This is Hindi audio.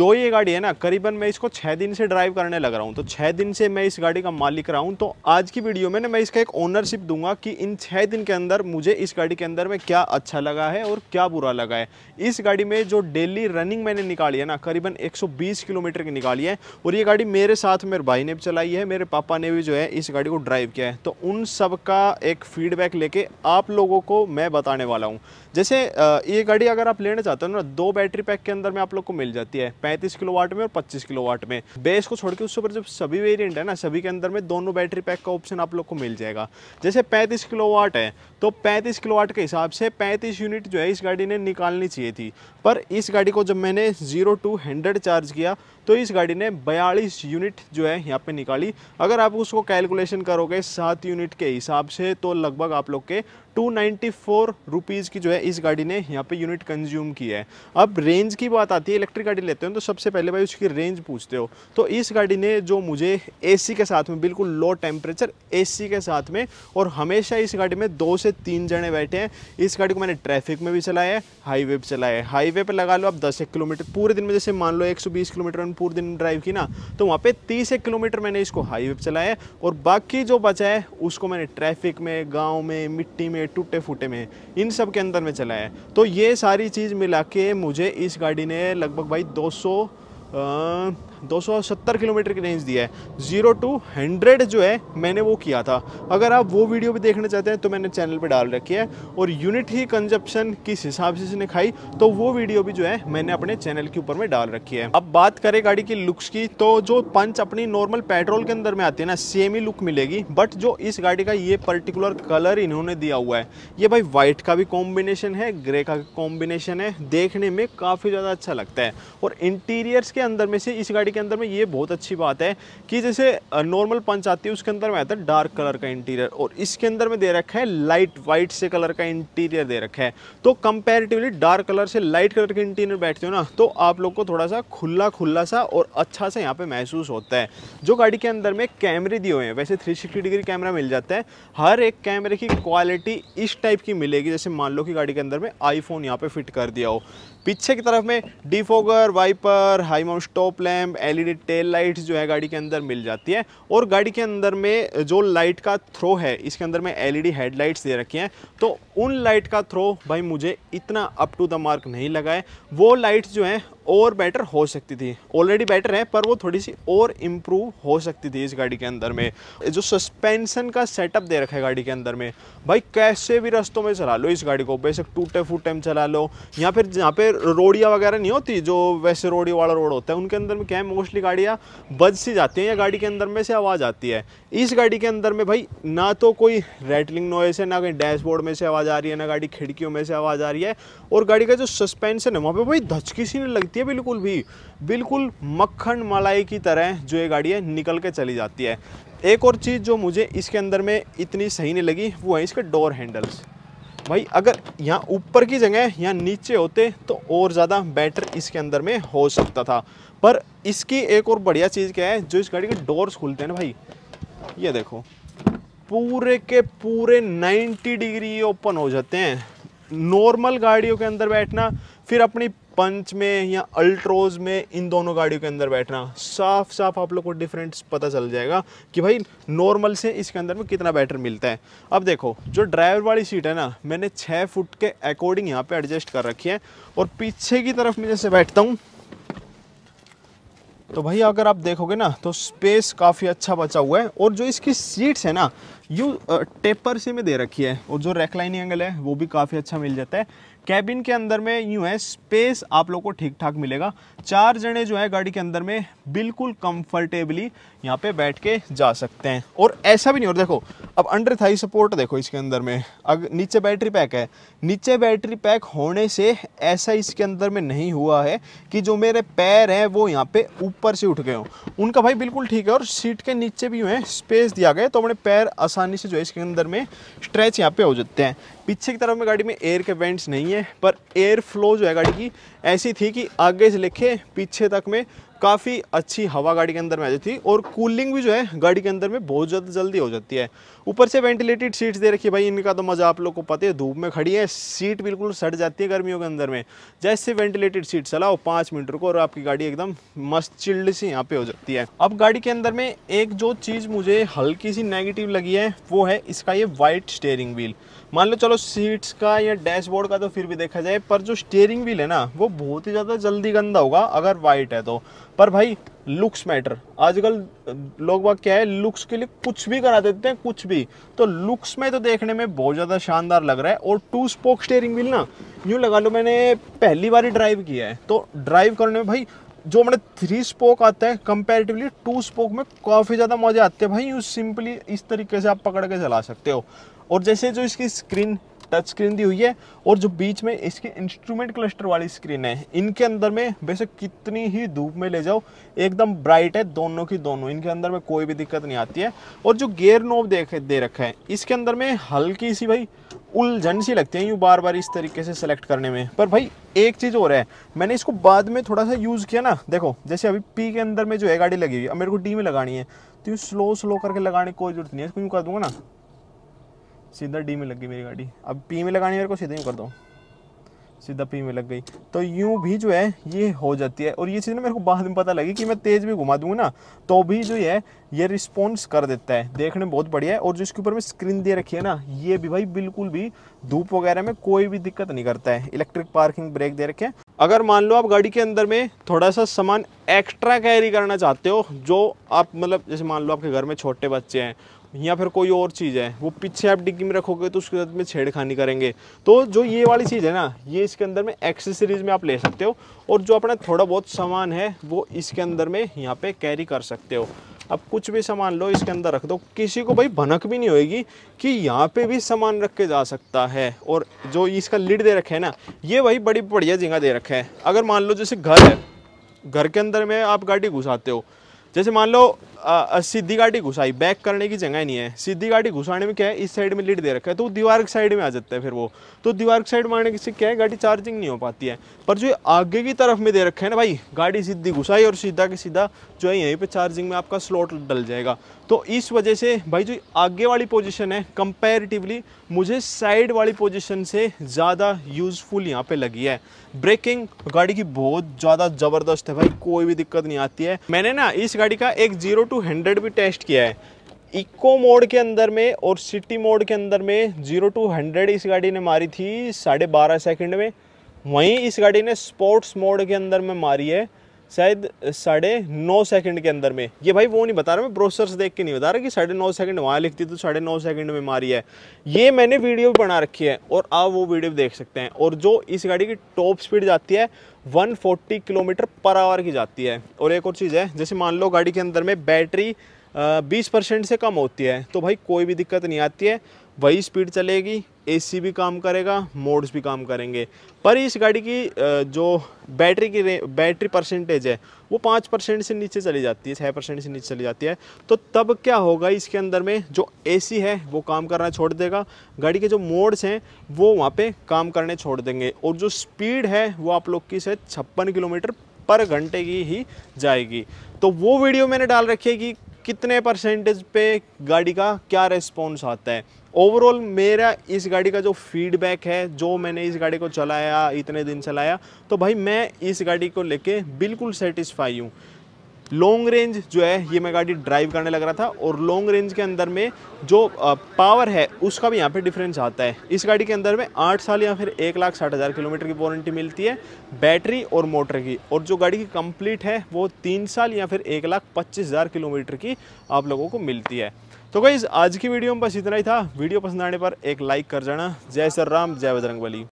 जो ये गाड़ी है ना करीबन मैं इसको छः दिन से ड्राइव करने लग रहा हूँ तो छः दिन से मैं इस गाड़ी का मालिक रहा हूँ तो आज की वीडियो में ना मैं इसका एक ओनरशिप दूंगा कि इन छः दिन के अंदर मुझे इस गाड़ी के अंदर में क्या अच्छा लगा है और क्या बुरा लगा है इस गाड़ी में जो डेली रनिंग मैंने निकाली है ना करीबन एक किलोमीटर की निकाली है और ये गाड़ी मेरे साथ मेरे भाई ने भी चलाई है मेरे पापा ने भी जो है इस गाड़ी को ड्राइव किया है तो उन सब का एक फीडबैक लेके आप लोगों को मैं बताने वाला हूँ जैसे ये गाड़ी अगर आप लेना चाहते हो ना दो बैटरी पैक के अंदर में आप लोग को मिल जाती है पैंतीस किलो वाट में और पच्चीस किलो वाट में बेस को छोड़ के उस ऊपर जब सभी वेरियंट है ना सभी के अंदर में दोनों बैटरी पैक का ऑप्शन आप लोग को मिल जाएगा जैसे पैंतीस किलो वाट है तो पैंतीस किलो वाट के हिसाब से पैंतीस यूनिट जो है इस गाड़ी ने निकालनी चाहिए थी पर इस गाड़ी को जब मैंने जीरो टू हंड्रेड चार्ज किया तो इस गाड़ी ने बयालीस यूनिट जो है यहाँ पे निकाली अगर आप उसको कैलकुलेशन करोगे सात यूनिट के हिसाब से तो लगभग आप लोग के टू नाइन्टी फोर रुपीज़ की जो है इस गाड़ी ने यहाँ पे यूनिट कंज्यूम की है अब रेंज की बात आती है इलेक्ट्रिक गाड़ी लेते हो तो सबसे पहले भाई उसकी रेंज पूछते हो तो इस गाड़ी ने जो मुझे एसी के साथ में बिल्कुल लो टेम्परेचर एसी के साथ में और हमेशा इस गाड़ी में दो से तीन जने बैठे हैं इस गाड़ी को मैंने ट्रैफिक में भी चलाया है हाईवे पर चलाया है हाईवे पर लगा लो आप दस एक किलोमीटर पूरे दिन में जैसे मान लो एक किलोमीटर पूरे दिन ड्राइव की ना तो वहाँ पे तीस एक किलोमीटर मैंने इसको हाईवे पर चलाया और बाकी जो बचा है उसको मैंने ट्रैफिक में गाँव में मिट्टी में टूटे फूटे में इन सब के अंदर में चलाया तो ये सारी चीज़ मिला के मुझे इस गाड़ी ने लगभग भाई दो 270 किलोमीटर की रेंज दिया है जीरो टू हंड्रेड जो है मैंने वो किया था अगर आप वो वीडियो भी देखना चाहते हैं तो मैंने चैनल पर डाल रखी है और यूनिट ही कंजप्शन किस हिसाब से इसने खाई तो वो वीडियो भी जो है मैंने अपने चैनल के ऊपर में डाल रखी है अब बात करें गाड़ी की लुक्स की तो जो पंच अपनी नॉर्मल पेट्रोल के अंदर में आती है ना सेम ही लुक मिलेगी बट जो इस गाड़ी का ये पर्टिकुलर कलर इन्होंने दिया हुआ है ये भाई व्हाइट का भी कॉम्बिनेशन है ग्रे का कॉम्बिनेशन है देखने में काफ़ी ज़्यादा अच्छा लगता है और इंटीरियर्स के अंदर में से इस गाड़ी गाड़ी के अंदर में ये बहुत अच्छी बात है कि जैसे नॉर्मल पंच आती है उसके अंदर में आता है डार्क कलर का इंटीरियर और इसके अंदर में दे रखा है लाइट वाइट से कलर का इंटीरियर दे रखा है तो कंपेरेटिवली डार्क कलर से लाइट कलर के इंटीरियर बैठते हो ना तो आप लोग को थोड़ा सा खुला खुला सा और अच्छा सा यहाँ पर महसूस होता है जो गाड़ी के अंदर में कैमरे दिए हुए हैं वैसे थ्री डिग्री कैमरा मिल जाता है हर एक कैमरे की क्वालिटी इस टाइप की मिलेगी जैसे मान लो कि गाड़ी के अंदर में आईफोन यहाँ पे फिट कर दिया हो पीछे की तरफ में defogger wiper high mount stop lamp LED tail lights जो है गाड़ी के अंदर मिल जाती है और गाड़ी के अंदर में जो लाइट का थ्रो है इसके अंदर में एलईडी हेडलाइट्स दे रखी हैं तो उन लाइट का थ्रो भाई मुझे इतना अप टू द मार्क नहीं लगा है वो लाइट्स जो हैं और बेटर हो सकती थी ऑलरेडी बेटर है पर वो थोड़ी सी और इम्प्रूव हो सकती थी इस गाड़ी के अंदर में जो सस्पेंसन का सेटअप दे रखा है गाड़ी के अंदर में भाई कैसे भी रस्तों में चला लो इस गाड़ी को बेशक टूटे फूटे में चला लो या फिर जहाँ पे रोडिया वगैरह नहीं होती जो वैसे रोडिया वाला रोड होता है उनके अंदर में क्या है मोस्टली गाड़ियाँ बज सी जाती हैं या गाड़ी के अंदर में से आवाज़ आती है इस गाड़ी के अंदर में भाई ना तो कोई रेटलिंग नॉइस है ना कहीं डैशबोर्ड में से आवाज़ आ रही है ना गाड़ी खिड़कियों में से आवाज़ आ रही है और गाड़ी का जो सस्पेंशन है वहाँ पे भाई धचकी सी नहीं लगती है बिल्कुल भी बिल्कुल मक्खन मलाई की तरह जो ये गाड़ी है निकल के चली जाती है एक और चीज़ जो मुझे इसके अंदर में इतनी सही नहीं लगी वो है इसके डोर हैंडल्स भाई अगर यहाँ ऊपर की जगह यहाँ नीचे होते तो और ज़्यादा बेटर इसके अंदर में हो सकता था पर इसकी एक और बढ़िया चीज़ क्या है जो इस गाड़ी के डोर्स खुलते हैं ना भाई ये देखो पूरे के पूरे 90 डिग्री ओपन हो जाते हैं नॉर्मल गाड़ियों के अंदर बैठना फिर अपनी पंच में या अल्ट्रोज में इन दोनों गाड़ियों के अंदर बैठना साफ साफ आप लोग को डिफरेंस पता चल जाएगा कि भाई नॉर्मल से इसके अंदर में कितना बैटर मिलता है अब देखो जो ड्राइवर वाली सीट है ना मैंने छः फुट के अकॉर्डिंग यहाँ पे एडजस्ट कर रखी है और पीछे की तरफ मैं जैसे बैठता हूँ तो भैया अगर आप देखोगे ना तो स्पेस काफ़ी अच्छा बचा हुआ है और जो इसकी सीट्स है ना यू टेपर से में दे रखी है और जो रेकलाइनिंग एंगल है वो भी काफ़ी अच्छा मिल जाता है कैबिन के अंदर में यूँ है स्पेस आप लोग को ठीक ठाक मिलेगा चार जने जो है गाड़ी के अंदर में बिल्कुल कंफर्टेबली यहाँ पे बैठ के जा सकते हैं और ऐसा भी नहीं और देखो अब अंडर थाई सपोर्ट देखो इसके अंदर में अगर नीचे बैटरी पैक है नीचे बैटरी पैक होने से ऐसा इसके अंदर में नहीं हुआ है कि जो मेरे पैर हैं वो यहाँ पे ऊपर से उठ गए हों उनका भाई बिल्कुल ठीक है और सीट के नीचे भी यूँ है स्पेस दिया गया तो अपने पैर आसानी से जो है इसके अंदर में स्ट्रेच यहाँ पे हो जाते हैं पीछे की तरफ में गाड़ी में एयर के वेंट्स नहीं है पर एयर फ्लो जो है गाड़ी की ऐसी थी कि आगे से लेके पीछे तक में काफ़ी अच्छी हवा गाड़ी के अंदर में आ जाती है और कूलिंग भी जो है गाड़ी के अंदर में बहुत ज़्यादा जल्दी हो जाती है ऊपर से वेंटिलेटेड सीट्स दे रखी है भाई इनका तो मज़ा आप लोग को पता है धूप में खड़ी है सीट बिल्कुल सड़ जाती है गर्मियों के अंदर में जैसे वेंटिलेटेड सीट चलाओ पाँच मिनट रुको और आपकी गाड़ी एकदम मस्त चिल्ड सी यहाँ पे हो जाती है अब गाड़ी के अंदर में एक जो चीज़ मुझे हल्की सी नेगेटिव लगी है वो है इसका ये वाइट स्टेयरिंग व्हील मान लो चलो सीट्स का या डैशबोर्ड का तो फिर भी देखा जाए पर जो स्टेयरिंग व्हील है ना वो बहुत ही ज़्यादा जल्दी गंदा होगा अगर वाइट है तो पर भाई लुक्स मैटर आजकल लोग बात क्या है लुक्स के लिए कुछ भी करा देते हैं कुछ भी तो लुक्स में तो देखने में बहुत ज़्यादा शानदार लग रहा है और टू स्पोक स्टेयरिंग व्हील ना यूँ लगा लो मैंने पहली बार ही ड्राइव किया है तो ड्राइव करने में भाई जो मैंने थ्री स्पोक आता है कंपेरेटिवली टू स्पोक में काफ़ी ज़्यादा मज़े आते हैं भाई यूँ सिंपली इस तरीके से आप पकड़ के चला सकते हो और जैसे जो इसकी स्क्रीन टच स्क्रीन दी हुई है और जो बीच में इसके इंस्ट्रूमेंट क्लस्टर वाली स्क्रीन है इनके अंदर में वैसे कितनी ही धूप में ले जाओ एकदम ब्राइट है दोनों की दोनों इनके अंदर में कोई भी दिक्कत नहीं आती है और जो गेयर नोब देख दे रखा है इसके अंदर में हल्की सी भाई उलझन सी लगती है यूँ बार बार इस तरीके से सेलेक्ट करने में पर भाई एक चीज़ हो रहा है मैंने इसको बाद में थोड़ा सा यूज़ किया ना देखो जैसे अभी पी के अंदर में जो है गाड़ी लगी हुई है मेरे को डी में लगानी है तो यू स्लो स्लो करके लगाने की कोई जरूरत नहीं है इसको यूँ कर दूंगा ना सीधा डी में लग गई मेरी गाड़ी अब पी में लगानी मेरे को सीधे ही कर दो सीधा पी में लग गई तो यूँ भी जो है ये हो जाती है और ये चीज़ ना मेरे को बाद में पता लगी कि मैं तेज़ भी घुमा दूँगा ना तो भी जो है ये रिस्पॉन्स कर देता है देखने में बहुत बढ़िया है और जिसके ऊपर मैं स्क्रीन दे रखी है ना ये भी भाई बिल्कुल भी धूप वगैरह में कोई भी दिक्कत नहीं करता है इलेक्ट्रिक पार्किंग ब्रेक दे रखे हैं अगर मान लो आप गाड़ी के अंदर में थोड़ा सा सामान एक्स्ट्रा कैरी करना चाहते हो जो आप मतलब जैसे मान लो आपके घर में छोटे बच्चे हैं या फिर कोई और चीज़ है वो पीछे आप डिग्गी में रखोगे तो उसके साथ में छेड़खानी करेंगे तो जो ये वाली चीज़ है ना ये इसके अंदर में एक्सेसरीज में आप ले सकते हो और जो अपना थोड़ा बहुत सामान है वो इसके अंदर में यहाँ पे कैरी कर सकते हो अब कुछ भी सामान लो इसके अंदर रख दो किसी को भाई भनक भी नहीं होएगी कि यहाँ पे भी सामान रख के जा सकता है और जो इसका लिड दे रखे है ना ये भाई बड़ी बढ़िया जगह दे रखे है अगर मान लो जैसे घर है घर के अंदर में आप गाड़ी घुसाते हो जैसे मान लो सीधी गाड़ी घुसाई बैक करने की जगह नहीं है सीधी गाड़ी घुसाने में क्या है इस साइड में लीड दे रखा है तो दीवार की साइड में आ जाता है फिर वो तो दीवार की साइड में आने से क्या है गाड़ी चार्जिंग नहीं हो पाती है पर जो आगे की तरफ में दे रखा है ना भाई गाड़ी सीधी घुसाई और सीधा के सीधा जो है यहीं पर चार्जिंग में आपका स्लॉट डल जाएगा तो इस वजह से भाई जो आगे वाली पोजीशन है कंपैरेटिवली मुझे साइड वाली पोजीशन से ज़्यादा यूज़फुल यहाँ पे लगी है ब्रेकिंग गाड़ी की बहुत ज़्यादा ज़बरदस्त है भाई कोई भी दिक्कत नहीं आती है मैंने ना इस गाड़ी का एक जीरो टू हंड्रेड भी टेस्ट किया है इको मोड के अंदर में और सिटी मोड के अंदर में जीरो टू हंड्रेड इस गाड़ी ने मारी थी साढ़े बारह सेकेंड में वहीं इस गाड़ी ने स्पोर्ट्स मोड के अंदर में मारी है शायद साढ़े नौ सेकंड के अंदर में ये भाई वो नहीं बता रहा मैं प्रोसेसर्स देख के नहीं बता रहा कि साढ़े नौ सेकंड वहाँ लिखती तो साढ़े नौ सेकंड में मारी है ये मैंने वीडियो भी बना रखी है और आप वो वीडियो देख सकते हैं और जो इस गाड़ी की टॉप स्पीड जाती है 140 किलोमीटर पर आवर की जाती है और एक और चीज़ है जैसे मान लो गाड़ी के अंदर में बैटरी बीस परसेंट से कम होती है तो भाई कोई भी दिक्कत नहीं आती है वही स्पीड चलेगी एसी भी काम करेगा मोड्स भी काम करेंगे पर इस गाड़ी की जो बैटरी की बैटरी परसेंटेज है वो पाँच परसेंट से नीचे चली जाती है छः परसेंट से नीचे चली जाती है तो तब क्या होगा इसके अंदर में जो एसी है वो काम करना छोड़ देगा गाड़ी के जो मोड्स हैं वो वहाँ पे काम करने छोड़ देंगे और जो स्पीड है वो आप लोग की से छप्पन किलोमीटर पर घंटे की ही जाएगी तो वो वीडियो मैंने डाल रखी है कि कितने परसेंटेज पे गाड़ी का क्या रिस्पॉन्स आता है ओवरऑल मेरा इस गाड़ी का जो फीडबैक है जो मैंने इस गाड़ी को चलाया इतने दिन चलाया तो भाई मैं इस गाड़ी को लेके बिल्कुल सेटिस्फाई हूँ लॉन्ग रेंज जो है ये मैं गाड़ी ड्राइव करने लग रहा था और लॉन्ग रेंज के अंदर में जो पावर है उसका भी यहाँ पे डिफरेंस आता है इस गाड़ी के अंदर में आठ साल या फिर एक लाख साठ हज़ार किलोमीटर की वारंटी मिलती है बैटरी और मोटर की और जो गाड़ी की कंप्लीट है वो तीन साल या फिर एक लाख पच्चीस हज़ार किलोमीटर की आप लोगों को मिलती है तो गाइज़ आज की वीडियो में बस इतना ही था वीडियो पसंद आने पर एक लाइक कर जाना जय सर राम जय बजरंग बली